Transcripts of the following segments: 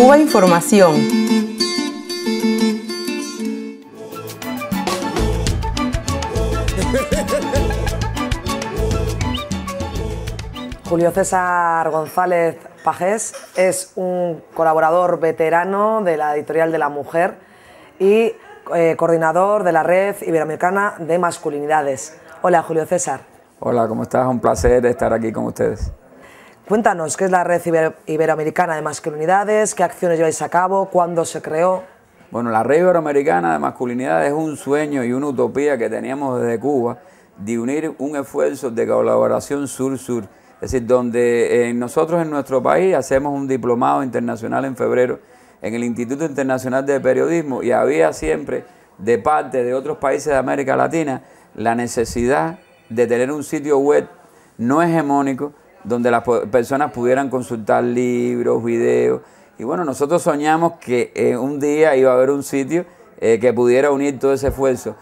Cuba Información. Julio César González Pajés es un colaborador veterano de la editorial de la mujer y eh, coordinador de la red iberoamericana de masculinidades. Hola Julio César. Hola, ¿cómo estás? Un placer estar aquí con ustedes. Cuéntanos, ¿qué es la Red Iberoamericana de Masculinidades? ¿Qué acciones lleváis a cabo? ¿Cuándo se creó? Bueno, la Red Iberoamericana de Masculinidades es un sueño y una utopía que teníamos desde Cuba de unir un esfuerzo de colaboración sur-sur. Es decir, donde eh, nosotros en nuestro país hacemos un diplomado internacional en febrero en el Instituto Internacional de Periodismo y había siempre de parte de otros países de América Latina la necesidad de tener un sitio web no hegemónico donde las personas pudieran consultar libros, videos. Y bueno, nosotros soñamos que eh, un día iba a haber un sitio eh, que pudiera unir todo ese esfuerzo.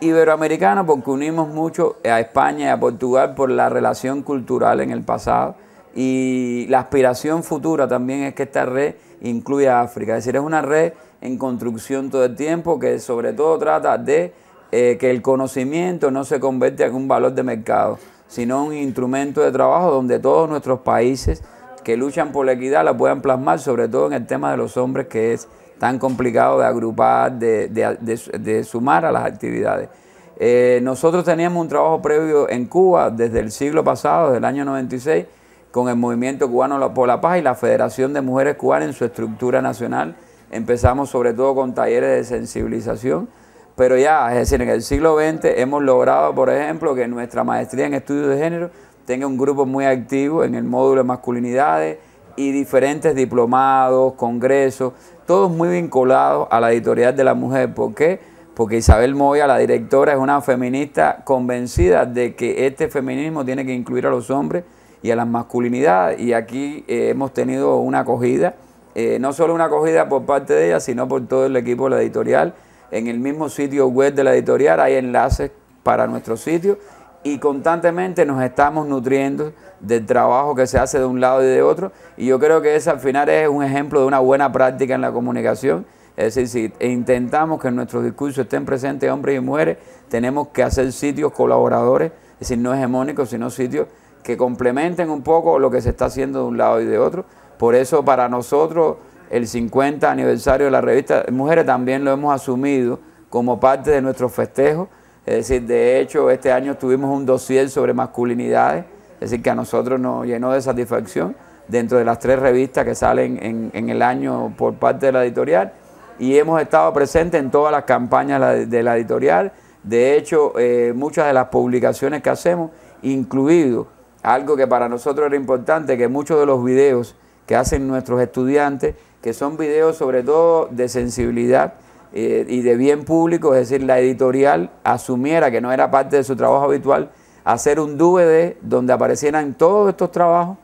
Iberoamericano porque unimos mucho a España y a Portugal por la relación cultural en el pasado y la aspiración futura también es que esta red incluya a África. Es decir, es una red en construcción todo el tiempo que sobre todo trata de eh, que el conocimiento no se convierta en un valor de mercado sino un instrumento de trabajo donde todos nuestros países que luchan por la equidad la puedan plasmar, sobre todo en el tema de los hombres, que es tan complicado de agrupar, de, sumar a las actividades. Eh, nosotros teníamos un trabajo previo en Cuba desde el siglo pasado, desde el año 96, con el Movimiento Cubano por la Paz y la Federación de Mujeres Cubanas en su estructura nacional. Empezamos sobre todo con talleres de sensibilización pero ya, es decir, en el siglo XX hemos logrado, por ejemplo, que nuestra maestría en estudios de género tenga un grupo muy activo en el módulo de masculinidades y diferentes diplomados, congresos, todos muy vinculados a la editorial de la mujer. ¿Por qué? Porque Isabel Moya, la directora, es una feminista convencida de que este feminismo tiene que incluir a los hombres y a las masculinidades. Y aquí eh, hemos tenido una acogida, eh, no solo una acogida por parte de ella, sino por todo el equipo de la editorial en el mismo sitio web de la editorial hay enlaces para nuestro sitio y constantemente nos estamos nutriendo del trabajo que se hace de un lado y de otro. Y yo creo que ese al final es un ejemplo de una buena práctica en la comunicación. Es decir, si intentamos que en nuestros discursos estén presentes hombres y mujeres, tenemos que hacer sitios colaboradores, es decir, no hegemónicos, sino sitios que complementen un poco lo que se está haciendo de un lado y de otro. Por eso para nosotros el 50 aniversario de la revista Mujeres también lo hemos asumido como parte de nuestro festejo. Es decir, de hecho, este año tuvimos un dossier sobre masculinidades, es decir, que a nosotros nos llenó de satisfacción dentro de las tres revistas que salen en, el año por parte de la editorial. Y hemos estado presentes en todas las campañas de la editorial. De hecho, eh, muchas de las publicaciones que hacemos, incluido algo que para nosotros era importante, que muchos de los videos que hacen nuestros estudiantes que son videos sobre todo de sensibilidad eh, y de bien público, es decir, la editorial asumiera que no era parte de su trabajo habitual, hacer un DVD donde aparecieran todos estos trabajos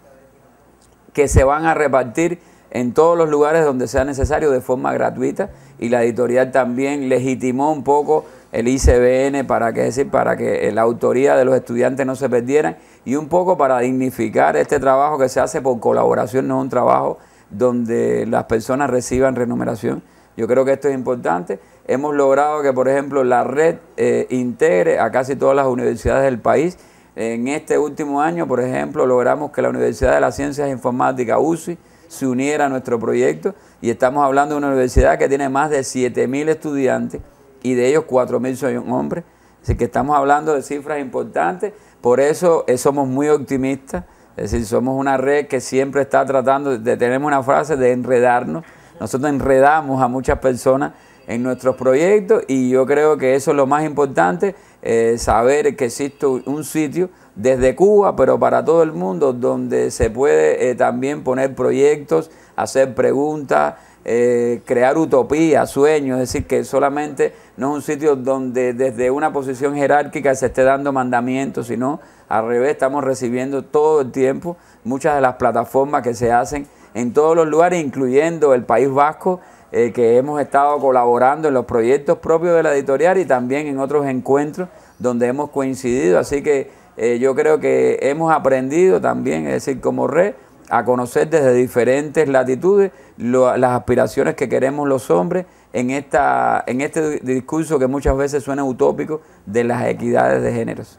que se van a repartir en todos los lugares donde sea necesario de forma gratuita y la editorial también legitimó un poco el ICBN para que para que eh, la autoría de los estudiantes no se perdiera y un poco para dignificar este trabajo que se hace por colaboración no es un trabajo donde las personas reciban remuneración. Yo creo que esto es importante. Hemos logrado que, por ejemplo, la red eh, integre a casi todas las universidades del país. En este último año, por ejemplo, logramos que la Universidad de las Ciencias Informáticas, UCI, se uniera a nuestro proyecto y estamos hablando de una universidad que tiene más de 7.000 estudiantes y de ellos 4.000 son hombres. Así que estamos hablando de cifras importantes, por eso eh, somos muy optimistas. Es decir, somos una red que siempre está tratando, de, tenemos una frase de enredarnos. Nosotros enredamos a muchas personas en nuestros proyectos y yo creo que eso es lo más importante, eh, saber que existe un sitio desde Cuba, pero para todo el mundo, donde se puede eh, también poner proyectos, hacer preguntas, eh, crear utopía, sueños, es decir, que solamente no es un sitio donde desde una posición jerárquica se esté dando mandamientos, sino al revés, estamos recibiendo todo el tiempo muchas de las plataformas que se hacen en todos los lugares, incluyendo el País Vasco, eh, que hemos estado colaborando en los proyectos propios de la editorial y también en otros encuentros donde hemos coincidido. Así que eh, yo creo que hemos aprendido también, es decir, como red, a conocer desde diferentes latitudes las aspiraciones que queremos los hombres en, esta, en este discurso que muchas veces suena utópico de las equidades de géneros.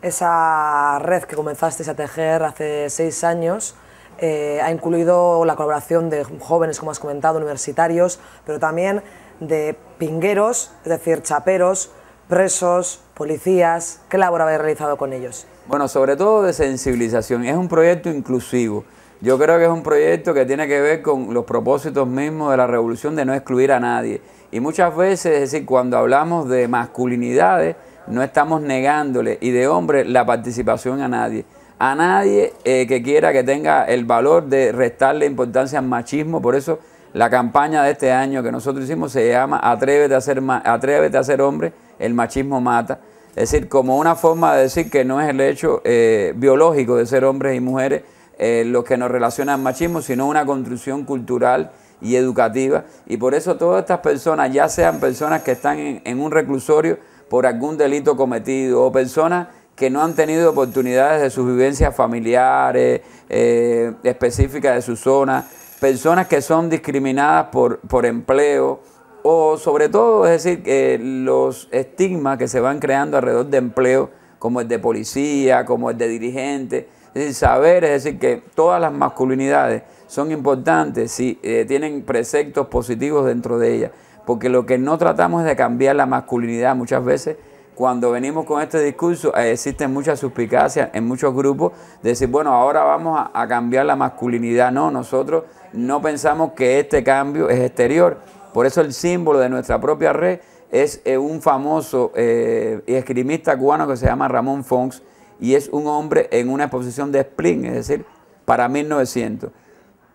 Esa red que comenzasteis a tejer hace seis años eh, ha incluido la colaboración de jóvenes, como has comentado, universitarios, pero también de pingueros, es decir, chaperos, presos, policías? ¿Qué labor habéis realizado con ellos? Bueno, sobre todo de sensibilización. Es un proyecto inclusivo. Yo creo que es un proyecto que tiene que ver con los propósitos mismos de la revolución de no excluir a nadie. Y muchas veces, es decir, cuando hablamos de masculinidades, no estamos negándole y de hombres, la participación a nadie. A nadie eh, que quiera que tenga el valor de restarle importancia al machismo. Por eso la campaña de este año que nosotros hicimos se llama Atrévete a ser, ma Atrévete a ser hombre el machismo mata. Es decir, como una forma de decir que no es el hecho eh, biológico de ser hombres y mujeres eh, los que nos relacionan al machismo, sino una construcción cultural y educativa. Y por eso todas estas personas, ya sean personas que están en, un reclusorio por algún delito cometido o personas que no han tenido oportunidades de sus vivencias familiares, eh, específicas de su zona, personas que son discriminadas por, por empleo, o sobre todo, es decir, que los estigmas que se van creando alrededor de empleo, como el de policía, como el de dirigente. Es decir, saber, es decir, que todas las masculinidades son importantes si eh, tienen preceptos positivos dentro de ellas. Porque lo que no tratamos es de cambiar la masculinidad muchas veces cuando venimos con este discurso, eh, existen muchas suspicacias en muchos grupos de decir, bueno, ahora vamos a, cambiar la masculinidad. No, nosotros no pensamos que este cambio es exterior. Por eso el símbolo de nuestra propia red es eh, un famoso eh, escrimista cubano que se llama Ramón Fons y es un hombre en una exposición de Spring, es decir, para 1900.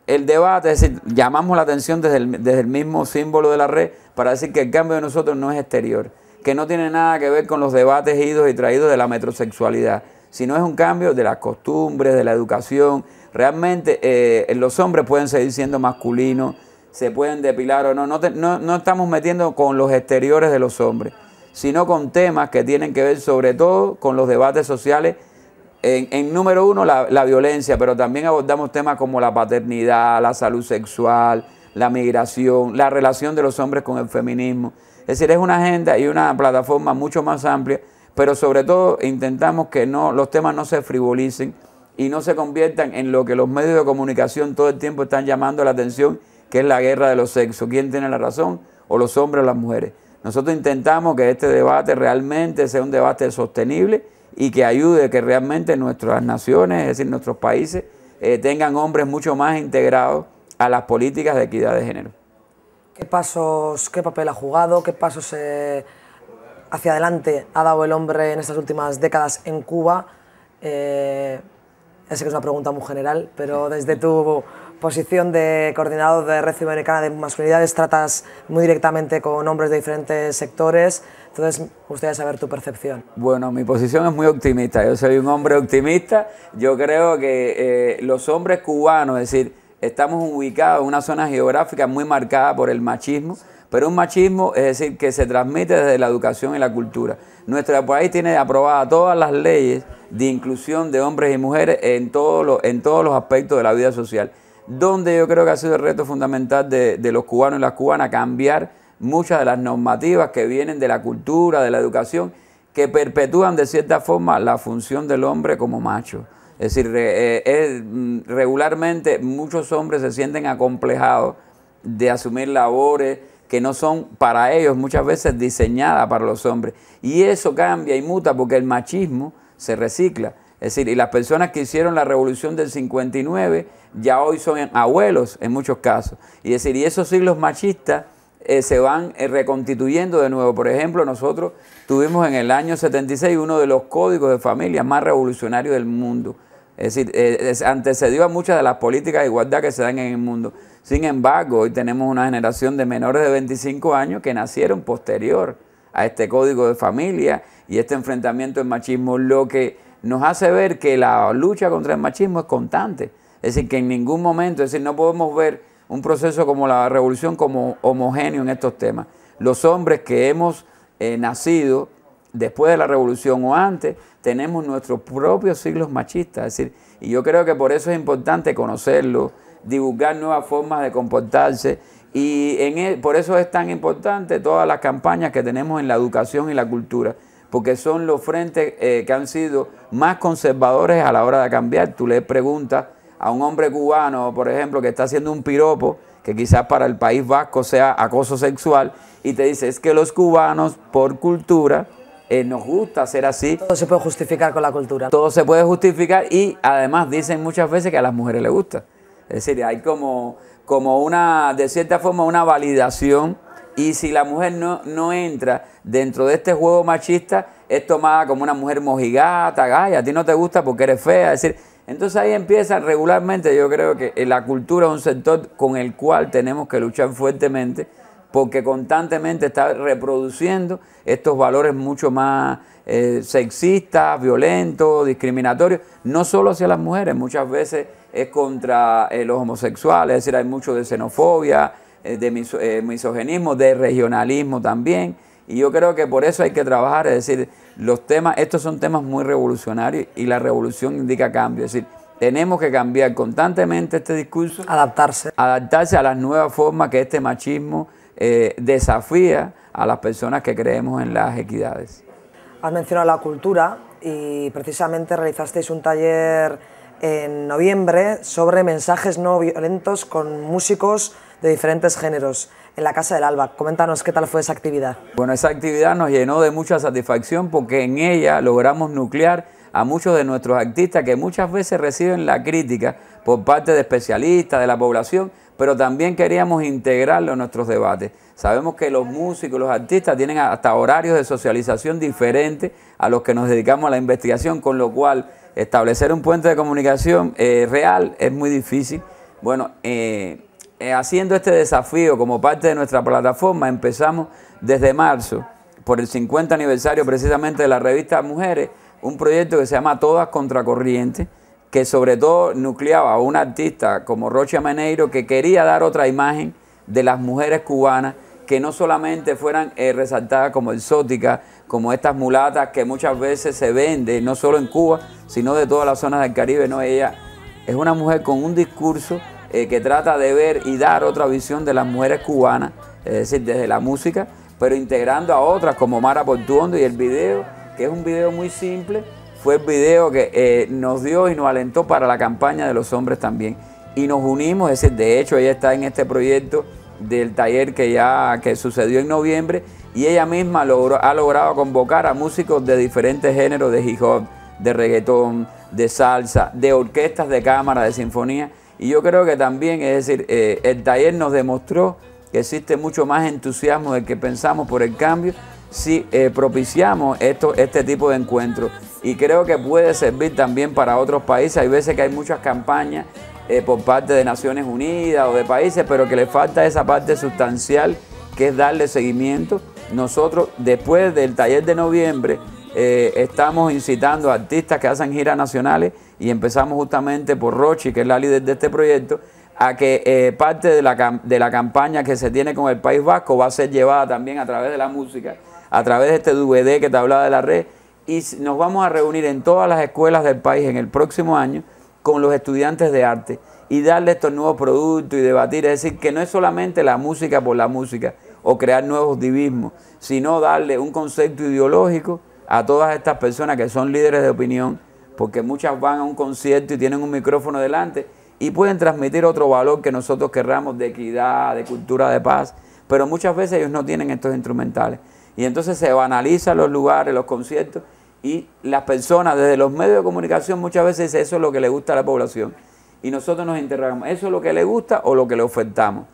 El debate, es decir, llamamos la atención desde el, mismo símbolo de la red para decir que el cambio de nosotros no es exterior, que no tiene nada que ver con los debates idos y traídos de la metrosexualidad, sino es un cambio de las costumbres, de la educación. Realmente eh, los hombres pueden seguir siendo masculinos, se pueden depilar o no. No, no, estamos metiendo con los exteriores de los hombres, sino con temas que tienen que ver sobre todo con los debates sociales en, número uno, la, violencia, pero también abordamos temas como la paternidad, la salud sexual, la migración, la relación de los hombres con el feminismo. Es decir, es una agenda y una plataforma mucho más amplia, pero sobre todo intentamos que no, los temas no se frivolicen y no se conviertan en lo que los medios de comunicación todo el tiempo están llamando la atención que es la guerra de los sexos. ¿Quién tiene la razón? ¿O los hombres o las mujeres? Nosotros intentamos que este debate realmente sea un debate sostenible y que ayude que realmente nuestras naciones, es decir, nuestros países, eh, tengan hombres mucho más integrados a las políticas de equidad de género. ¿Qué pasos, qué papel ha jugado, qué pasos eh, hacia adelante ha dado el hombre en estas últimas décadas en Cuba? Eh, sé que es una pregunta muy general, pero desde tu posición de coordinador de Red de Masculinidades tratas muy directamente con hombres de diferentes sectores, entonces ¿ustedes gustaría saber tu percepción. Bueno, mi posición es muy optimista, yo soy un hombre optimista, yo creo que eh, los hombres cubanos, es decir, estamos ubicados en una zona geográfica muy marcada por el machismo, pero un machismo, es decir, que se transmite desde la educación y la cultura. Nuestro país tiene aprobadas todas las leyes de inclusión de hombres y mujeres en, todos en todos los aspectos de la vida social donde yo creo que ha sido el reto fundamental de, los cubanos y las cubanas, cambiar muchas de las normativas que vienen de la cultura, de la educación, que perpetúan de cierta forma la función del hombre como macho. Es decir, eh, mm, regularmente muchos hombres se sienten acomplejados de asumir labores que no son para ellos, muchas veces diseñadas para los hombres. Y eso cambia y muta porque el machismo se recicla. Es decir, y las personas que hicieron la revolución del 59 ya hoy son abuelos en muchos casos. Y decir, y esos siglos machistas eh, se van eh, reconstituyendo de nuevo. Por ejemplo, nosotros tuvimos en el año 76 uno de los códigos de familia más revolucionarios del mundo. Es decir, eh, antecedió a muchas de las políticas de igualdad que se dan en el mundo. Sin embargo, hoy tenemos una generación de menores de 25 años que nacieron posterior a este código de familia y este enfrentamiento al machismo, lo que nos hace ver que la lucha contra el machismo es constante. Es decir, que en ningún momento, es decir, no podemos ver un proceso como la revolución como homogéneo en estos temas. Los hombres que hemos eh, nacido después de la revolución o antes, tenemos nuestros propios siglos machistas. Es decir, y yo creo que por eso es importante conocerlo, divulgar nuevas formas de comportarse. Y e, por eso es tan importante todas las campañas que tenemos en la educación y la cultura porque son los frentes eh, que han sido más conservadores a la hora de cambiar. Tú le preguntas a un hombre cubano, por ejemplo, que está haciendo un piropo, que quizás para el país vasco sea acoso sexual, y te dice, es que los cubanos, por cultura, eh, nos gusta ser así. Todo se puede justificar con la cultura. Todo se puede justificar y además dicen muchas veces que a las mujeres les gusta. Es decir, hay como, como una, de cierta forma, una validación y si la mujer no, no entra dentro de este juego machista, es tomada como una mujer mojigata, gaya, a ti no te gusta porque eres fea. decir, entonces ahí empieza regularmente, yo creo que eh, la cultura es un sector con el cual tenemos que luchar fuertemente porque constantemente está reproduciendo estos valores mucho más eh, sexistas, violentos, discriminatorios, no solo hacia las mujeres, muchas veces es contra eh, los homosexuales, es decir, hay mucho de xenofobia, eh, de mis, eh, misoginismo, de regionalismo también. Y yo creo que por eso hay que trabajar, es decir, los temas, estos son temas muy revolucionarios y la revolución indica cambio, es decir, tenemos que cambiar constantemente este discurso. Adaptarse. Adaptarse a las nuevas formas que este machismo eh, desafía a las personas que creemos en las equidades. Has mencionado la cultura y precisamente realizasteis un taller en noviembre sobre mensajes no violentos con músicos de diferentes géneros en la Casa del Alba. Coméntanos qué tal fue esa actividad. Bueno, esa actividad nos llenó de mucha satisfacción porque en ella logramos nuclear a muchos de nuestros artistas que muchas veces reciben la crítica por parte de especialistas, de la población, pero también queríamos integrarlo en nuestros debates. Sabemos que los músicos, los artistas tienen hasta horarios de socialización diferentes a los que nos dedicamos a la investigación, con lo cual establecer un puente de comunicación eh, real es muy difícil. Bueno, eh, eh, haciendo este desafío como parte de nuestra plataforma, empezamos desde marzo, por el 50 aniversario precisamente de la revista Mujeres, un proyecto que se llama Todas Contracorriente, que sobre todo nucleaba a una artista como Rocha Meneiro que quería dar otra imagen de las mujeres cubanas que no solamente fueran eh, resaltadas como exóticas, como estas mulatas que muchas veces se venden, no solo en Cuba, sino de todas las zonas del Caribe. No, ella es una mujer con un discurso eh, que trata de ver y dar otra visión de las mujeres cubanas, es decir, desde la música, pero integrando a otras como Mara Portuondo y el video, que es un video muy simple, fue el video que eh, nos dio y nos alentó para la campaña de los hombres también. Y nos unimos, es decir, de hecho ella está en este proyecto del taller que ya que sucedió en noviembre y ella misma ha logrado convocar a músicos de diferentes géneros de hip hop, de reggaetón, de salsa, de orquestas de cámara, de sinfonía y yo creo que también, es decir, eh, el taller nos demostró que existe mucho más entusiasmo del que pensamos por el cambio si eh, propiciamos esto, este tipo de encuentros. Y creo que puede servir también para otros países. Hay veces que hay muchas campañas eh, por parte de Naciones Unidas o de países, pero que le falta esa parte sustancial que es darle seguimiento. Nosotros, después del taller de noviembre, estamos incitando a artistas que hacen giras nacionales y empezamos justamente por Rochi, que es la líder de este proyecto, a que eh, parte de la, de la campaña que se tiene con el País Vasco va a ser llevada también a través de la música, a través de este DVD que te hablaba de la red, y nos vamos a reunir en todas las escuelas del país en el próximo año con los estudiantes de arte y darle estos nuevos productos y debatir, es decir, que no es solamente la música por la música o crear nuevos divismos, sino darle un concepto ideológico a todas estas personas que son líderes de opinión, porque muchas van a un concierto y tienen un micrófono delante y pueden transmitir otro valor que nosotros querramos de equidad, de cultura de paz, pero muchas veces ellos no tienen estos instrumentales. Y entonces se banalizan los lugares, los conciertos y las personas desde los medios de comunicación muchas veces eso es lo que le gusta a la población. Y nosotros nos interrogamos, ¿eso es lo que le gusta o lo que le ofertamos?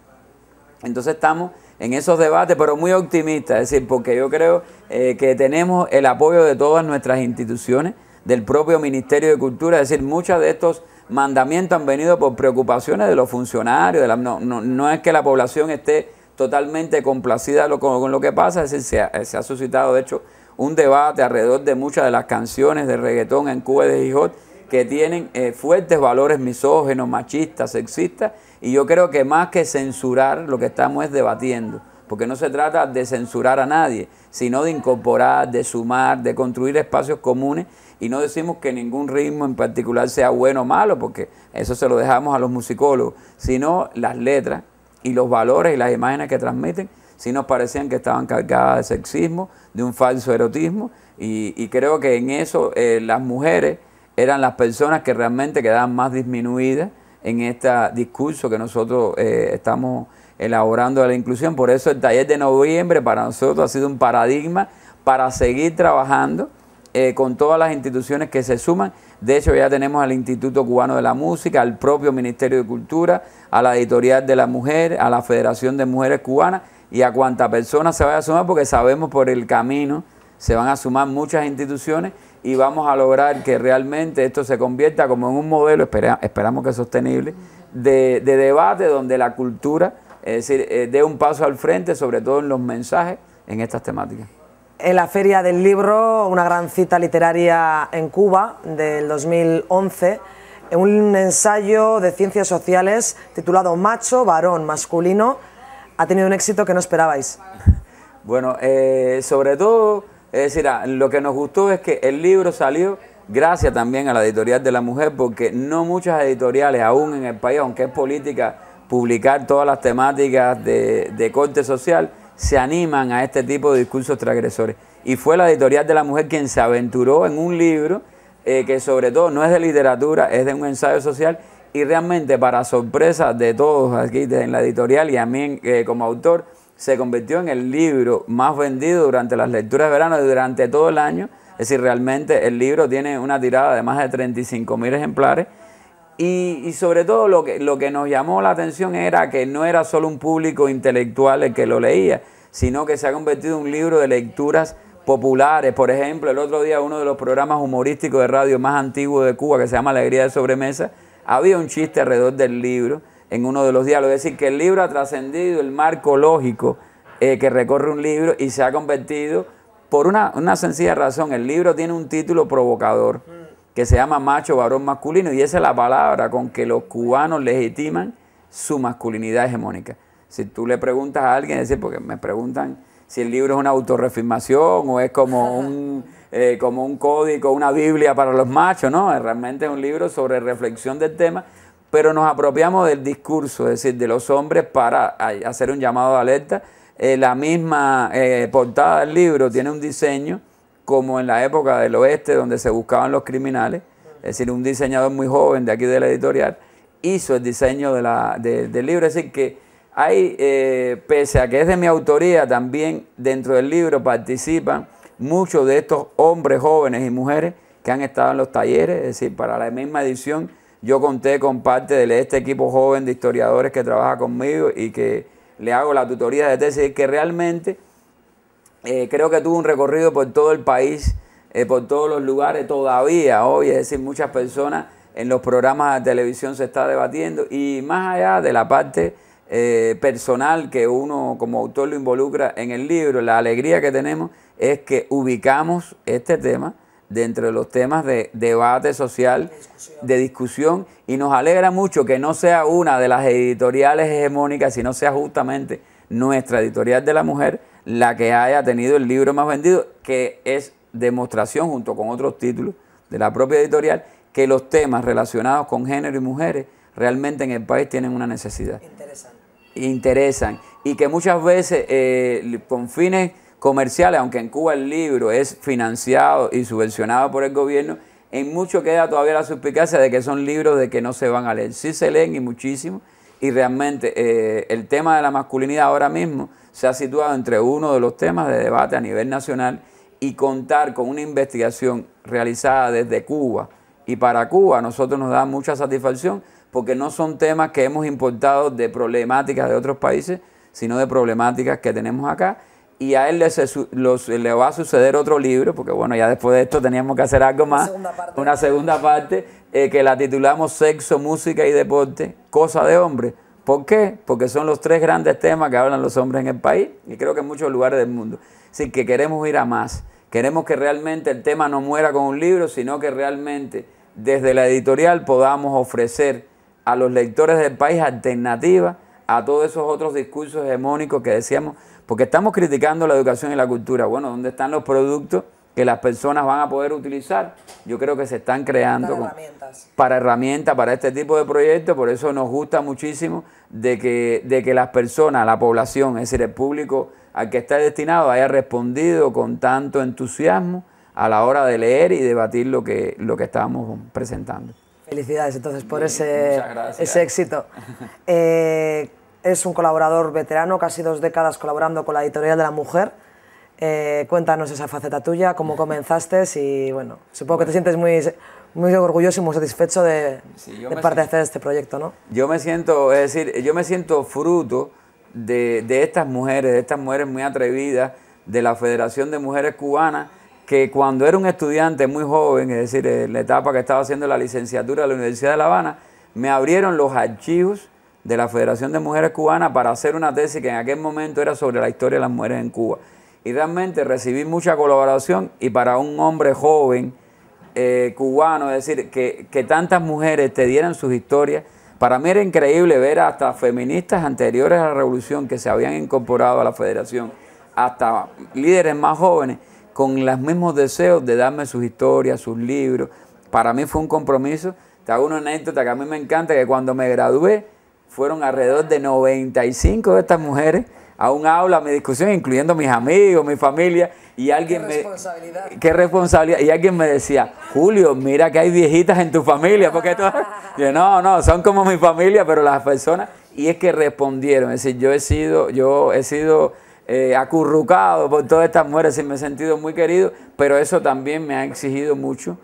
Entonces estamos en esos debates, pero muy optimistas, es decir, porque yo creo eh, que tenemos el apoyo de todas nuestras instituciones del propio Ministerio de Cultura. Es decir, muchos de estos mandamientos han venido por preocupaciones de los funcionarios. De no, no, es que la población esté totalmente complacida con, lo que pasa, es decir, se ha, suscitado, de hecho, un debate alrededor de muchas de las canciones de reggaetón en Cuba de Gijot que tienen eh, fuertes valores misógenos, machistas, sexistas, y yo creo que más que censurar, lo que estamos es debatiendo porque no se trata de censurar a nadie, sino de incorporar, de sumar, de construir espacios comunes y no decimos que ningún ritmo en particular sea bueno o malo, porque eso se lo dejamos a los musicólogos, sino las letras y los valores y las imágenes que transmiten, si nos parecían que estaban cargadas de sexismo, de un falso erotismo, y, creo que en eso eh, las mujeres eran las personas que realmente quedaban más disminuidas en este discurso que nosotros eh, estamos elaborando de la inclusión. Por eso el taller de noviembre para nosotros ha sido un paradigma para seguir trabajando eh, con todas las instituciones que se suman. De hecho, ya tenemos al Instituto Cubano de la Música, al propio Ministerio de Cultura, a la Editorial de la Mujer, a la Federación de Mujeres Cubanas y a cuanta personas se vaya a sumar, porque sabemos por el camino se van a sumar muchas instituciones y vamos a lograr que realmente esto se convierta como en un modelo, esperamos que sostenible, de, debate donde la cultura, es decir, eh, dé un paso al frente, sobre todo en los mensajes en estas temáticas en la Feria del Libro, una gran cita literaria en Cuba del 2011, un ensayo de ciencias sociales titulado Macho, varón, masculino, ha tenido un éxito que no esperabais. Bueno, eh, sobre todo, es decir, lo que nos gustó es que el libro salió gracias también a la editorial de la mujer, porque no muchas editoriales aún en el país, aunque es política publicar todas las temáticas de corte social, se animan a este tipo de discursos transgresores. Y fue la editorial de la mujer quien se aventuró en un libro eh, que sobre todo no es de literatura, es de un ensayo social y realmente para sorpresa de todos aquí en la editorial y a mí eh, como autor, se convirtió en el libro más vendido durante las lecturas de verano y durante todo el año. Es decir, realmente el libro tiene una tirada de más de 35 mil ejemplares y, sobre todo lo que, lo que nos llamó la atención era que no era solo un público intelectual el que lo leía, sino que se ha convertido en un libro de lecturas populares. Por ejemplo, el otro día uno de los programas humorísticos de radio más antiguos de Cuba, que se llama Alegría de Sobremesa, había un chiste alrededor del libro en uno de los diálogos. Es decir, que el libro ha trascendido el marco lógico eh, que recorre un libro y se ha convertido, por una, una sencilla razón, el libro tiene un título provocador que se llama macho varón masculino y esa es la palabra con que los cubanos legitiman su masculinidad hegemónica. Si tú le preguntas a alguien, es decir, porque me preguntan si el libro es una autorrefirmación o es como un, eh, como un código, una Biblia para los machos, ¿no? Realmente es un libro sobre reflexión del tema, pero nos apropiamos del discurso, es decir, de los hombres para hacer un llamado de alerta. Eh, la misma eh, portada del libro tiene un diseño como en la época del oeste donde se buscaban los criminales, es decir, un diseñador muy joven de aquí de la editorial hizo el diseño de del libro, es decir, que hay, eh, pese a que es de mi autoría, también dentro del libro participan muchos de estos hombres jóvenes y mujeres que han estado en los talleres, es decir, para la misma edición yo conté con parte de este equipo joven de historiadores que trabaja conmigo y que le hago la tutoría de tesis, que realmente eh, creo que tuvo un recorrido por todo el país, eh, por todos los lugares todavía hoy, es decir, muchas personas en los programas de televisión se está debatiendo y más allá de la parte eh, personal que uno como autor lo involucra en el libro, la alegría que tenemos es que ubicamos este tema dentro de los temas de debate social, de discusión, y nos alegra mucho que no sea una de las editoriales hegemónicas, sino sea justamente nuestra editorial de la mujer la que haya tenido el libro más vendido, que es demostración junto con otros títulos de la propia editorial, que los temas relacionados con género y mujeres realmente en el país tienen una necesidad. Interesan. Interesan. Y que muchas veces eh, con fines comerciales, aunque en Cuba el libro es financiado y subvencionado por el gobierno, en mucho queda todavía la suspicacia de que son libros de que no se van a leer. Sí se leen y muchísimo. Y realmente eh, el tema de la masculinidad ahora mismo se ha situado entre uno de los temas de debate a nivel nacional y contar con una investigación realizada desde Cuba y para Cuba a nosotros nos da mucha satisfacción porque no son temas que hemos importado de problemáticas de otros países, sino de problemáticas que tenemos acá. Y a él le, va a suceder otro libro, porque bueno, ya después de esto teníamos que hacer algo más, una segunda parte, eh, que la titulamos Sexo, Música y Deporte, Cosa de Hombre ¿Por qué? Porque son los tres grandes temas que hablan los hombres en el país y creo que en muchos lugares del mundo. Así que queremos ir a más. Queremos que realmente el tema no muera con un libro, sino que realmente desde la editorial podamos ofrecer a los lectores del país alternativas a todos esos otros discursos hegemónicos que decíamos, porque estamos criticando la educación y la cultura. Bueno, ¿dónde están los productos que las personas van a poder utilizar, yo creo que se están creando para herramientas. para este tipo de proyectos, por eso nos gusta muchísimo de que, las personas, la población, es decir, el público al que está destinado haya respondido con tanto entusiasmo a la hora de leer y debatir lo que, lo que estábamos presentando. Felicidades entonces por ese, ese éxito. Eh, es un colaborador veterano, casi dos décadas colaborando con la editorial de la mujer eh, cuéntanos esa faceta tuya, cómo comenzaste y bueno, supongo que te sientes muy, muy orgulloso y muy satisfecho de, parte de este proyecto, ¿no? Yo me siento, es decir, yo me siento fruto de, de estas mujeres, de estas mujeres muy atrevidas, de la Federación de Mujeres Cubanas, que cuando era un estudiante muy joven, es decir, en la etapa que estaba haciendo la licenciatura de la Universidad de La Habana, me abrieron los archivos de la Federación de Mujeres Cubanas para hacer una tesis que en aquel momento era sobre la historia de las mujeres en Cuba y realmente recibí mucha colaboración y para un hombre joven eh, cubano, es decir, que, que, tantas mujeres te dieran sus historias, para mí era increíble ver hasta feministas anteriores a la revolución que se habían incorporado a la federación, hasta líderes más jóvenes con los mismos deseos de darme sus historias, sus libros. Para mí fue un compromiso. Te hago una anécdota que a mí me encanta, que cuando me gradué fueron alrededor de 95 de estas mujeres a un aula, a mi discusión, incluyendo mis amigos, mi familia, y alguien qué me... Responsabilidad. Qué responsabilidad. Y alguien me decía, Julio, mira que hay viejitas en tu familia, porque tú... no, no, son como mi familia, pero las personas... Y es que respondieron, es decir, yo he sido, yo he sido eh, acurrucado por todas estas mujeres y me he sentido muy querido, pero eso también me ha exigido mucho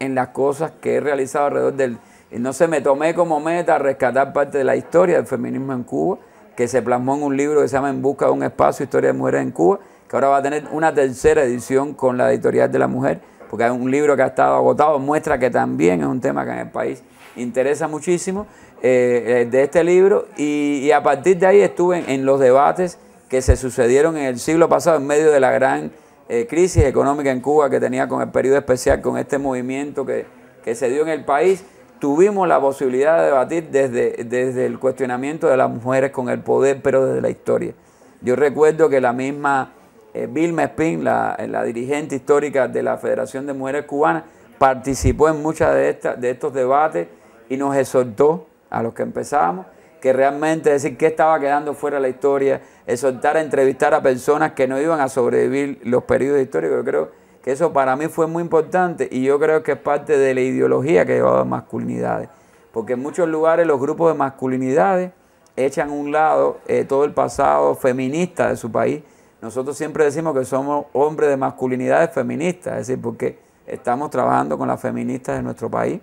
en las cosas que he realizado alrededor del... No sé, me tomé como meta rescatar parte de la historia del feminismo en Cuba, que se plasmó en un libro que se llama En Busca de un Espacio, Historia de Mujeres en Cuba, que ahora va a tener una tercera edición con la editorial de la mujer, porque es un libro que ha estado agotado, muestra que también es un tema que en el país interesa muchísimo eh, eh, de este libro y, a partir de ahí estuve en, los debates que se sucedieron en el siglo pasado en medio de la gran eh, crisis económica en Cuba que tenía con el periodo especial, con este movimiento que, que se dio en el país tuvimos la posibilidad de debatir desde, desde el cuestionamiento de las mujeres con el poder, pero desde la historia. Yo recuerdo que la misma eh, Vilma Espín, la, dirigente histórica de la Federación de Mujeres Cubanas, participó en muchos de, de estos debates y nos exhortó a los que empezábamos que realmente decir qué estaba quedando fuera de la historia, exhortar a entrevistar a personas que no iban a sobrevivir los periodos históricos. Yo creo que eso para mí fue muy importante y yo creo que es parte de la ideología que llevaba masculinidades. Porque en muchos lugares los grupos de masculinidades echan a un lado eh, todo el pasado feminista de su país. Nosotros siempre decimos que somos hombres de masculinidades feministas, es decir, porque estamos trabajando con las feministas de nuestro país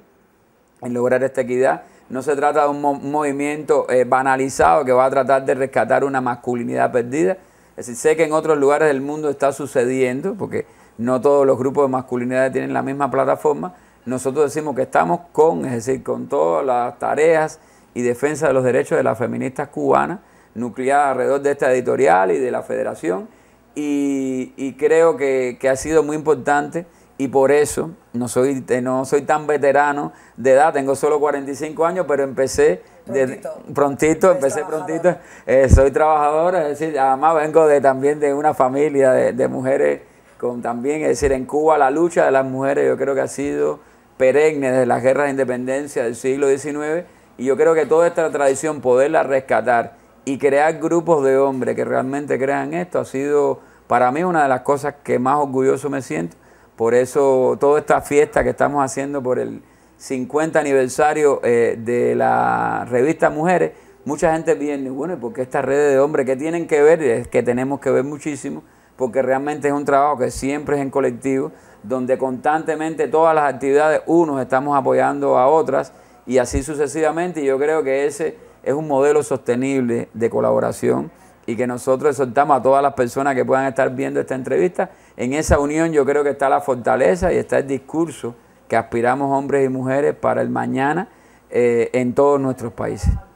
en lograr esta equidad. No se trata de un, movimiento eh, banalizado que va a tratar de rescatar una masculinidad perdida. Es decir, sé que en otros lugares del mundo está sucediendo, porque no todos los grupos de masculinidad tienen la misma plataforma. Nosotros decimos que estamos con, es decir, con todas las tareas y defensa de los derechos de las feministas cubanas, nucleadas alrededor de esta editorial y de la federación. Y, creo que, ha sido muy importante y por eso no soy, no soy tan veterano de edad, tengo solo 45 años, pero empecé prontito, de, prontito empecé prontito, eh, soy trabajadora, es decir, además vengo de, también de una familia de mujeres con también, es decir, en Cuba la lucha de las mujeres yo creo que ha sido perenne desde las guerras de independencia del siglo XIX y yo creo que toda esta tradición, poderla rescatar y crear grupos de hombres que realmente crean esto, ha sido para mí una de las cosas que más orgulloso me siento. Por eso toda esta fiesta que estamos haciendo por el 50 aniversario eh, de la revista Mujeres, mucha gente viene, bueno, ¿y por qué estas redes de hombres que tienen que ver? Es que tenemos que ver muchísimo porque realmente es un trabajo que siempre es en colectivo, donde constantemente todas las actividades unos estamos apoyando a otras y así sucesivamente. Y yo creo que ese es un modelo sostenible de colaboración y que nosotros soltamos a todas las personas que puedan estar viendo esta entrevista. En esa unión yo creo que está la fortaleza y está el discurso que aspiramos hombres y mujeres para el mañana eh, en todos nuestros países.